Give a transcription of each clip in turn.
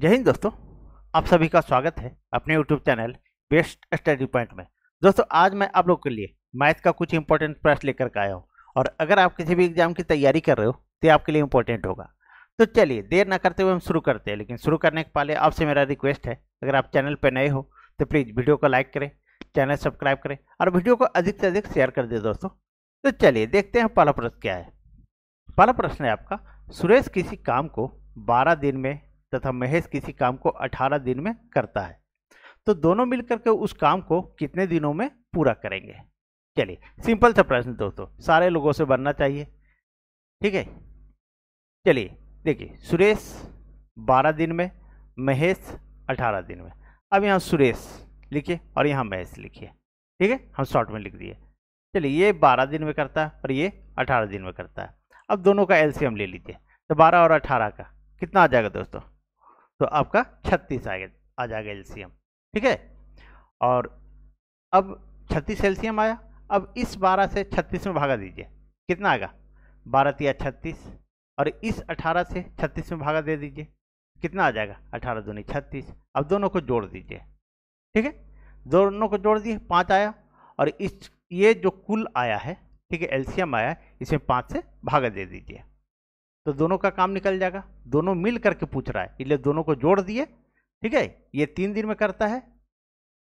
जय हिंद दोस्तों आप सभी का स्वागत है अपने YouTube channel best study point में दोस्तों आज मैं आप लोग के लिए मैथ का कुछ इंपॉर्टेंट प्रश्न लेकर के आया हूँ और अगर आप किसी भी एग्जाम की तैयारी कर रहे हो तो आपके लिए इंपॉर्टेंट होगा तो चलिए देर ना करते हुए हम शुरू करते हैं लेकिन शुरू करने के पहले आपसे मेरा रिक्वेस्ट है अगर आप चैनल पर नए हो तो प्लीज़ वीडियो को लाइक करें चैनल सब्सक्राइब करें और वीडियो को अधिक से अधिक शेयर कर दे दोस्तों तो चलिए देखते हैं पहला प्रश्न क्या है पहला प्रश्न है आपका सुरेश किसी काम को बारह दिन में तथा महेश किसी काम को 18 दिन में करता है तो दोनों मिलकर के उस काम को कितने दिनों में पूरा करेंगे चलिए सिंपल सा प्रश्न दोस्तों सारे लोगों से बनना चाहिए ठीक है चलिए देखिए सुरेश 12 दिन में महेश 18 दिन में अब यहाँ सुरेश लिखिए और यहाँ महेश लिखिए ठीक है हम शॉर्ट में लिख दिए चलिए ये 12 दिन में करता है और ये 18 दिन में करता है अब दोनों का एलसीएम ले लीजिए तो 12 और 18 का कितना आ जाएगा दोस्तों तो आपका छत्तीस आ गया आ जाएगा एल्सियम ठीक है और अब छत्तीस एल्सियम आया अब इस बारह से छत्तीस में भागा दीजिए कितना आएगा बारह या छत्तीस और इस अठारह से छत्तीस में भागा दे दीजिए कितना आ जाएगा अठारह दोनों छत्तीस अब दोनों को जोड़ दीजिए ठीक है दोनों को जोड़ दिए पाँच आया और इस ये जो कुल आया है ठीक है एल्शियम आया इसमें पाँच से भागा दे दीजिए तो दोनों का काम निकल जाएगा दोनों मिल करके पूछ रहा है इसलिए दोनों को जोड़ दिए ठीक है ये तीन दिन में करता है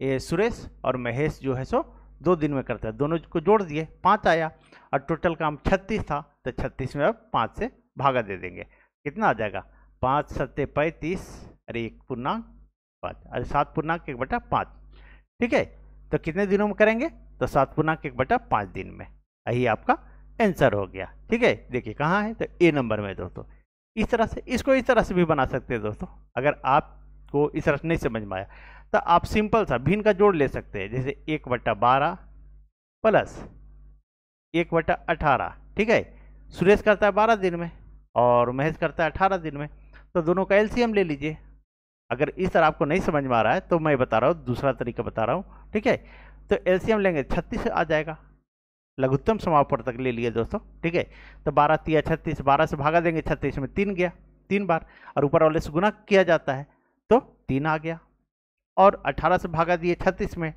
ये सुरेश और महेश जो है सो दो दिन में करता है दोनों को जोड़ दिए पाँच आया और टोटल काम छत्तीस था तो छत्तीस में अब पाँच से भागा दे देंगे कितना आ जाएगा पाँच सत्ते पैंतीस अरे एक पूर्णांक पाँच अरे सात पूर्णांक एक बटा पाँच ठीक है तो कितने दिनों में करेंगे तो सात पूर्णांक एक बटा पाँच दिन में यही आपका आंसर हो गया ठीक है देखिए कहाँ है तो ए नंबर में दोस्तों इस तरह से इसको इस तरह से भी बना सकते हैं दोस्तों अगर आपको इस तरह से नहीं समझ में आया तो आप सिंपल सा भिन्न का जोड़ ले सकते हैं जैसे एक बट्टा बारह प्लस एक बट्टा अठारह ठीक है सुरेश करता है बारह दिन में और महेश करता है अठारह दिन में तो दोनों का एलसीएम ले लीजिए अगर इस तरह आपको नहीं समझ में आ रहा है तो मैं बता रहा हूँ दूसरा तरीका बता रहा हूँ ठीक है तो एलसीएम लेंगे छत्तीस आ जाएगा लघुत्तम समापन तक ले लिए दोस्तों ठीक है तो बारह तिया छत्तीस बारह से भागा देंगे छत्तीस में तीन गया तीन बार और ऊपर वाले से गुना किया जाता है तो तीन आ गया और अठारह से भागा दिए छत्तीस में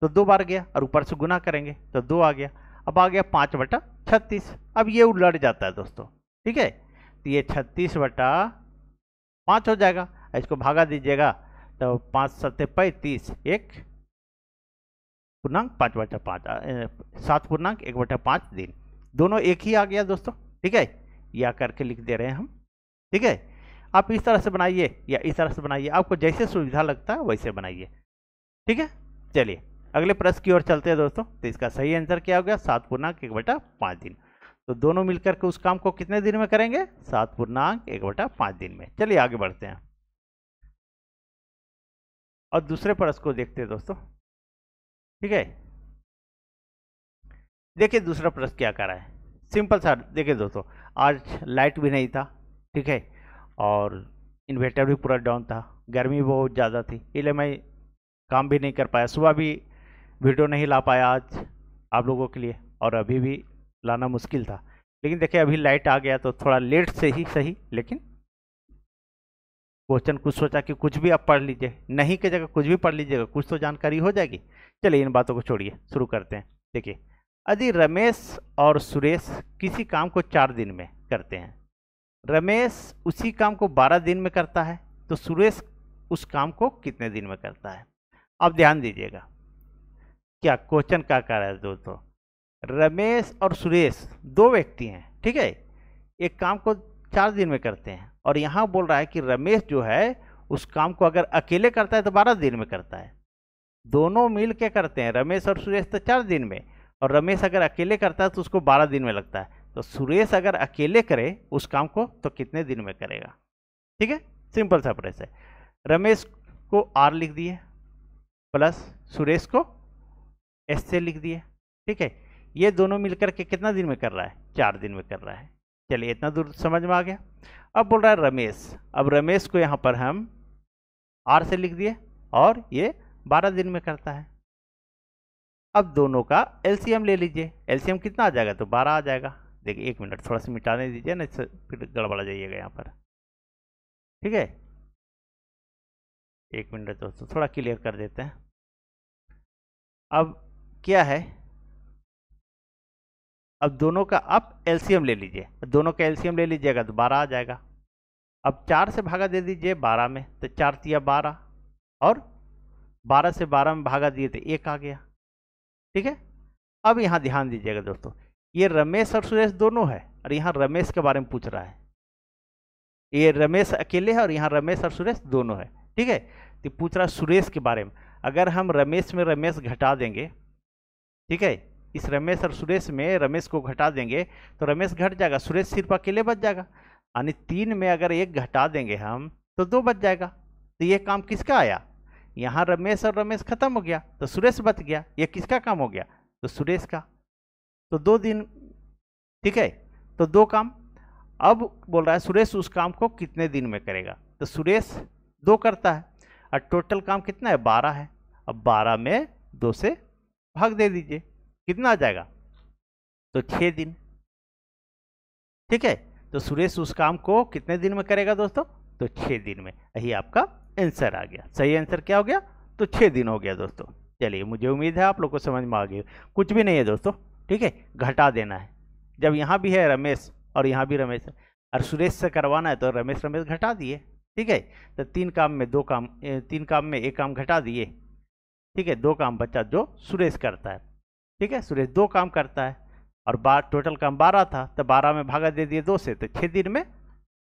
तो दो बार गया और ऊपर से गुना करेंगे तो दो आ गया अब आ गया पाँच बटा छत्तीस अब ये उलट जाता है दोस्तों ठीक है तो ये छत्तीस बटा पाँच हो जाएगा इसको भागा दीजिएगा तो पाँच सत्ते पैंतीस एक पूर्णांक पाँच बटा पाँच सात पूर्णांक एक बटा पाँच दिन दोनों एक ही आ गया दोस्तों ठीक है या करके लिख दे रहे हैं हम ठीक है आप इस तरह से बनाइए या इस तरह से बनाइए आपको जैसे सुविधा लगता है वैसे बनाइए ठीक है चलिए अगले प्रश्न की ओर चलते हैं दोस्तों तो इसका सही आंसर क्या हो गया सात पूर्णांक एक बटा पाँच दिन तो दोनों मिलकर के उस काम को कितने दिन में करेंगे सात पूर्णांक एक बटा पाँच दिन में चलिए आगे बढ़ते हैं और दूसरे प्रश्न को देखते हैं दोस्तों ठीक है देखिए दूसरा प्रश्न क्या करा है सिंपल सा देखिए दोस्तों आज लाइट भी नहीं था ठीक है और इन्वर्टर भी पूरा डाउन था गर्मी बहुत ज़्यादा थी इसलिए मैं काम भी नहीं कर पाया सुबह भी वीडियो नहीं ला पाया आज आप लोगों के लिए और अभी भी लाना मुश्किल था लेकिन देखिए अभी लाइट आ गया तो थोड़ा लेट से ही सही लेकिन क्वेश्चन कुछ सोचा कि कुछ भी आप पढ़ लीजिए नहीं के जगह कुछ भी पढ़ लीजिएगा कुछ तो जानकारी हो जाएगी चलिए इन बातों को छोड़िए शुरू करते हैं देखिए यदि रमेश और सुरेश किसी काम को चार दिन में करते हैं रमेश उसी काम को बारह दिन में करता है तो सुरेश उस काम को कितने दिन में करता है अब ध्यान दीजिएगा क्या क्वेश्चन क्या कह रहा है दोस्तों रमेश और सुरेश दो व्यक्ति हैं ठीक है एक काम को चार दिन में करते हैं और यहाँ बोल रहा है कि रमेश जो है उस काम को अगर अकेले करता है तो बारह दिन में करता है दोनों मिल के करते हैं रमेश और सुरेश तो चार दिन में और रमेश अगर अकेले करता है तो उसको बारह दिन में लगता है तो सुरेश अगर अकेले करे उस काम को तो कितने दिन में करेगा ठीक है सिंपल सा प्रेस है रमेश को आर लिख दिए प्लस सुरेश को एस से लिख दिए ठीक है ये दोनों मिलकर के कितना दिन में कर रहा है चार दिन में कर रहा है चलिए इतना दूर समझ में आ गया अब बोल रहा है रमेश अब रमेश को यहाँ पर हम आर से लिख दिए और ये बारह दिन में करता है अब दोनों का एलसीएम ले लीजिए एलसीएम कितना आ जाएगा तो बारह आ जाएगा देखिए एक मिनट थोड़ा सा मिटाने दीजिए ना इससे तो फिर गड़बड़ा जाइएगा यहाँ पर ठीक है एक मिनट दोस्तों थोड़ा क्लियर कर देते हैं अब क्या है अब दोनों का अब एल्शियम ले लीजिए दोनों का एल्शियम ले लीजिएगा तो बारह आ जाएगा अब चार से भागा दे दीजिए बारह में तो चार तिया बारह और बारह से बारह में भागा दिए तो एक आ गया ठीक है अब यहाँ ध्यान दीजिएगा दोस्तों ये रमेश और सुरेश दोनों है और यहाँ रमेश के बारे में पूछ रहा है ये रमेश अकेले है और यहाँ रमेश और सुरेश दोनों है ठीक है तो पूछ रहा सुरेश के बारे में अगर हम रमेश में रमेश घटा देंगे ठीक है इस रमेश और सुरेश में रमेश को घटा देंगे तो रमेश घट जाएगा सुरेश सिर्फ अकेले बच जाएगा यानी तीन में अगर एक घटा देंगे हम तो दो बच जाएगा तो ये काम किसका आया यहाँ रमेश और रमेश खत्म हो गया तो सुरेश बच गया ये किसका काम हो गया तो सुरेश का तो दो दिन ठीक है तो दो काम अब बोल रहा है सुरेश उस काम को कितने दिन में करेगा तो सुरेश दो करता है और टोटल काम कितना है बारह है अब बारह में दो से भाग दे दीजिए कितना आ जाएगा तो छः दिन ठीक है तो सुरेश उस काम को कितने दिन में करेगा दोस्तों तो छः दिन में यही आपका आंसर आ गया सही आंसर क्या हो गया तो छः दिन हो गया दोस्तों चलिए मुझे उम्मीद है आप लोग को समझ में आ गई कुछ भी नहीं है दोस्तों ठीक है घटा देना है जब यहाँ भी है रमेश और यहाँ भी रमेश है और सुरेश से करवाना है तो रमेश रमेश घटा दिए ठीक है तो तीन काम में दो काम तीन काम में एक काम घटा दिए ठीक है दो काम बच्चा जो सुरेश करता है ठीक है सुरेश दो काम करता है और बार टोटल काम बारह था तो बारह में भागा दे दिए दो से तो छः दिन में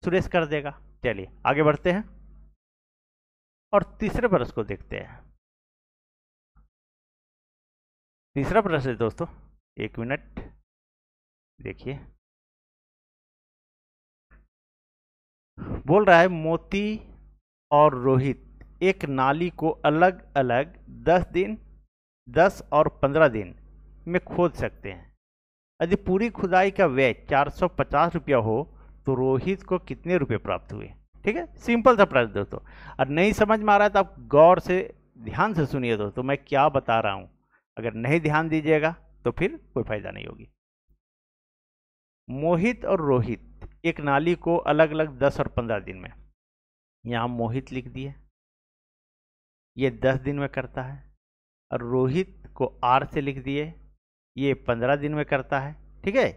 सुरेश कर देगा चलिए आगे बढ़ते हैं और तीसरे बरस को देखते हैं तीसरा प्रश्न है दोस्तों एक मिनट देखिए बोल रहा है मोती और रोहित एक नाली को अलग अलग दस दिन दस और पंद्रह दिन में खोद सकते हैं यदि पूरी खुदाई का व्यय चार सौ पचास रुपया हो तो रोहित को कितने रुपये प्राप्त हुए ठीक है सिंपल सा प्रश्न दोस्तों और नहीं समझ में आ रहा है तो आप गौर से ध्यान से सुनिए दोस्तों मैं क्या बता रहा हूँ अगर नहीं ध्यान दीजिएगा तो फिर कोई फायदा नहीं होगी मोहित और रोहित एक नाली को अलग अलग दस और पंद्रह दिन में यहाँ मोहित लिख दिए ये दस दिन में करता है और रोहित को आर से लिख दिए ये पंद्रह दिन में करता है ठीक है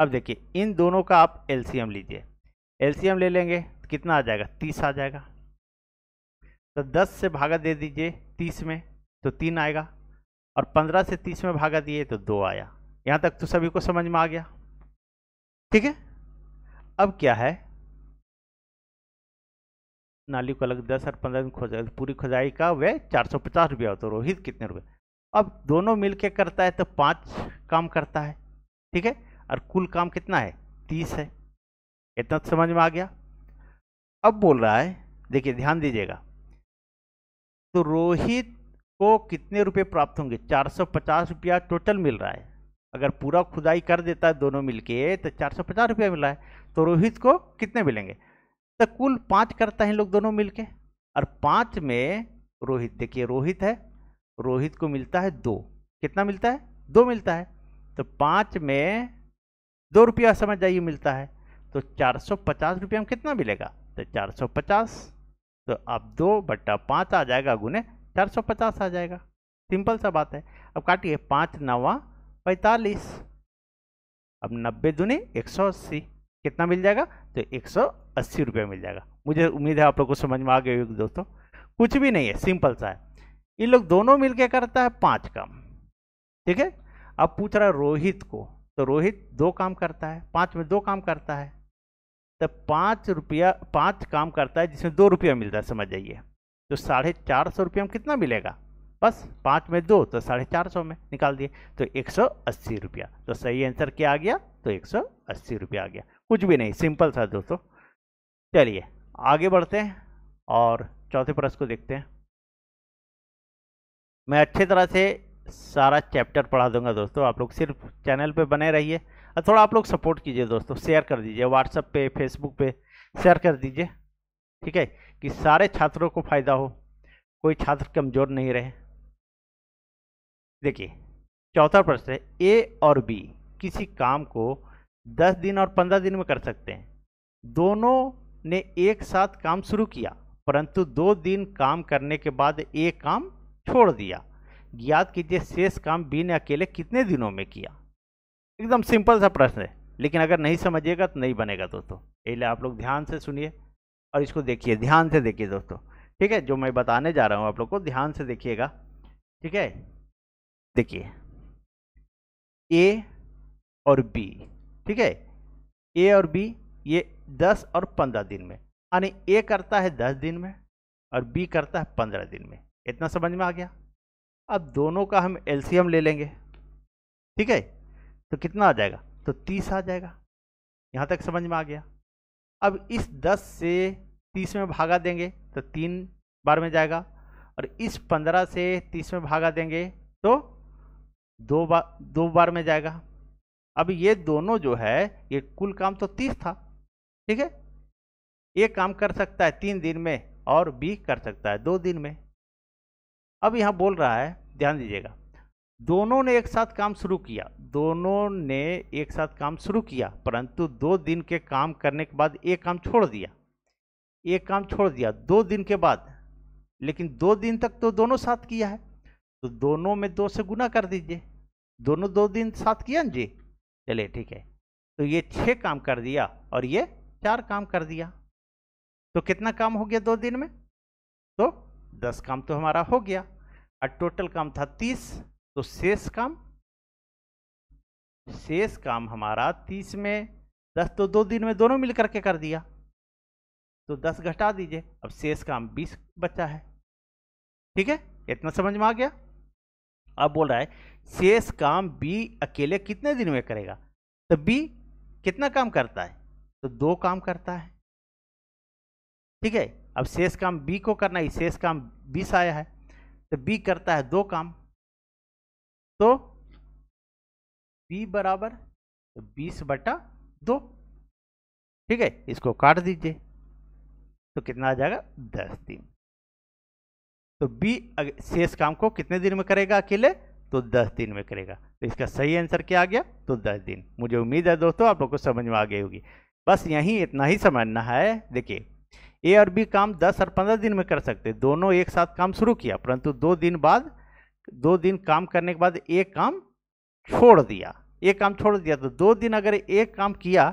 अब देखिए इन दोनों का आप एलसीएम लीजिए एलसीएम ले लेंगे कितना आ जाएगा तीस आ जाएगा तो दस से भागा दे दीजिए तीस में तो तीन आएगा और पंद्रह से तीस में भागा दिए तो दो आया यहां तक तो सभी को समझ में आ गया ठीक है अब क्या है नाली को अलग दस और पंद्रह दिन खोजा पूरी खुदाई का वह चार सौ पचास रुपया होता है रोहित कितने रुपये अब दोनों मिल के करता है तो पाँच काम करता है ठीक है और कुल काम कितना है तीस है इतना तो समझ में आ गया अब बोल रहा है देखिए ध्यान दीजिएगा तो रोहित को कितने रुपए प्राप्त होंगे चार सौ पचास रुपया टोटल मिल रहा है अगर पूरा खुदाई कर देता है दोनों मिलके तो चार सौ पचास रुपया मिल रहा है तो रोहित को कितने मिलेंगे तो कुल पांच करता है लोग दोनों मिलके और पांच में रोहित देखिए रोहित है रोहित को मिलता है दो कितना मिलता है दो मिलता है तो पांच में दो रुपया समझ जाइए मिलता है तो चार सौ पचास रुपया में कितना मिलेगा तो चार सौ पचास तो अब दो बट्टा पाँच आ जाएगा गुने चार सौ पचास आ जाएगा सिंपल सा बात है अब काटिए पाँच नवा पैंतालीस अब नब्बे दुने एक सौ अस्सी कितना मिल जाएगा तो एक सौ अस्सी रुपये मिल जाएगा मुझे उम्मीद है आप लोग को समझ में आ गए दोस्तों कुछ भी नहीं है सिंपल सा है इन लोग दोनों के करता है पांच काम ठीक है अब पूछ रहा है रोहित को तो रोहित दो काम करता है पाँच में दो काम करता है तो पाँच रुपया पाँच काम करता है जिसमें दो रुपया मिलता है समझ जाइए तो साढ़े चार सौ रुपया में कितना मिलेगा बस पाँच में दो तो साढ़े चार सौ में निकाल दिए तो एक सौ अस्सी रुपया तो सही आंसर क्या आ गया तो एक सौ अस्सी रुपया आ गया कुछ भी नहीं सिंपल सा दोस्तों चलिए आगे बढ़ते हैं और चौथे प्रश्न को देखते हैं मैं अच्छे तरह से सारा चैप्टर पढ़ा दूंगा दोस्तों आप लोग सिर्फ चैनल पे बने रहिए और थोड़ा आप लोग सपोर्ट कीजिए दोस्तों शेयर कर दीजिए व्हाट्सएप पे फेसबुक पे शेयर कर दीजिए ठीक है कि सारे छात्रों को फ़ायदा हो कोई छात्र कमज़ोर नहीं रहे देखिए चौथा प्रश्न ए और बी किसी काम को दस दिन और पंद्रह दिन में कर सकते हैं दोनों ने एक साथ काम शुरू किया परंतु दो दिन काम करने के बाद एक काम छोड़ दिया याद कीजिए शेष काम बी ने अकेले कितने दिनों में किया एकदम सिंपल सा प्रश्न है लेकिन अगर नहीं समझिएगा तो नहीं बनेगा दोस्तों इसलिए आप लोग ध्यान से सुनिए और इसको देखिए ध्यान से देखिए दोस्तों ठीक है जो मैं बताने जा रहा हूँ आप लोग को ध्यान से देखिएगा ठीक है देखिए ए और बी ठीक है ए और बी ये दस और पंद्रह दिन में यानी ए करता है दस दिन में और बी करता है पंद्रह दिन में इतना समझ में आ गया अब दोनों का हम एलसीएम ले लेंगे ठीक है तो कितना आ जाएगा तो तीस आ जाएगा यहाँ तक समझ में आ गया अब इस दस से तीस में भागा देंगे तो तीन बार में जाएगा और इस पंद्रह से तीस में भागा देंगे तो दो बार दो बार में जाएगा अब ये दोनों जो है ये कुल काम तो तीस था ठीक है ये काम कर सकता है तीन दिन में और बी कर सकता है दो दिन में अब यहां बोल रहा है ध्यान दीजिएगा दोनों ने एक साथ काम शुरू किया दोनों ने एक साथ काम शुरू किया परंतु दो दिन के काम करने के बाद एक काम छोड़ दिया एक काम छोड़ दिया दो दिन के बाद लेकिन दो दिन तक तो दोनों साथ किया है तो दोनों में दो से गुना कर दीजिए दोनों दो दिन साथ किया जी चलिए ठीक है तो ये छः काम कर दिया और ये चार काम कर दिया तो कितना काम हो गया दो दिन में तो दस काम तो हमारा हो गया और टोटल काम था तीस तो शेष काम शेष काम हमारा तीस में दस तो दो दिन में दोनों मिलकर के कर दिया तो दस घटा दीजिए अब शेष काम बीस बचा है ठीक है इतना समझ में आ गया अब बोल रहा है शेष काम बी अकेले कितने दिन में करेगा तो बी कितना काम करता है तो दो काम करता है ठीक है अब शेष काम बी को करना ही शेष काम बीस आया है तो बी करता है दो काम तो बी बराबर तो बीस बटा दो ठीक है इसको काट दीजिए तो कितना आ जाएगा दस दिन तो बी शेष काम को कितने दिन में करेगा अकेले तो दस दिन में करेगा तो इसका सही आंसर क्या आ गया तो दस दिन मुझे उम्मीद है दोस्तों आप लोग को समझ में आ गई होगी बस यहीं इतना ही समझना है देखिए ए और बी काम 10 और 15 दिन में कर सकते दोनों एक साथ काम शुरू किया परंतु दो दिन बाद दो दिन काम करने के बाद एक काम छोड़ दिया एक काम छोड़ दिया तो दो दिन अगर एक काम किया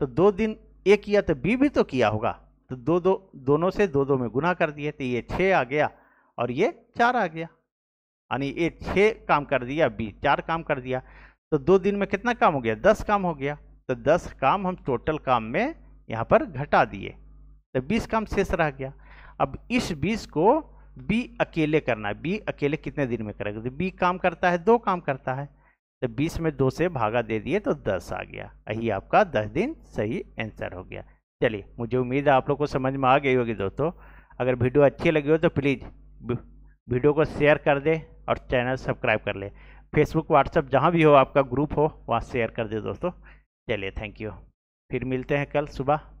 तो दो दिन एक किया तो बी भी तो किया होगा तो दो दो दोनों से दो दो में गुना कर दिए तो ये छः आ गया और ये चार आ गया यानी ये छः काम कर दिया बी चार काम कर दिया तो दो दिन में कितना काम हो गया दस काम हो गया तो दस काम हम टोटल काम में यहाँ पर घटा दिए तो बीस काम शेष रह गया अब इस बीस को बी अकेले करना है बी अकेले कितने दिन में करेगा तो बी काम करता है दो काम करता है तो बीस में दो से भागा दे दिए तो दस आ गया यही हम्म। आपका दस दिन सही आंसर हो गया चलिए मुझे उम्मीद है आप लोग को समझ में आ गई होगी दोस्तों अगर वीडियो अच्छी लगी हो तो प्लीज़ वीडियो को शेयर कर दे और चैनल सब्सक्राइब कर ले फेसबुक व्हाट्सअप जहाँ भी हो आपका ग्रुप हो वहाँ शेयर कर दे दोस्तों चलिए थैंक यू फिर मिलते हैं कल सुबह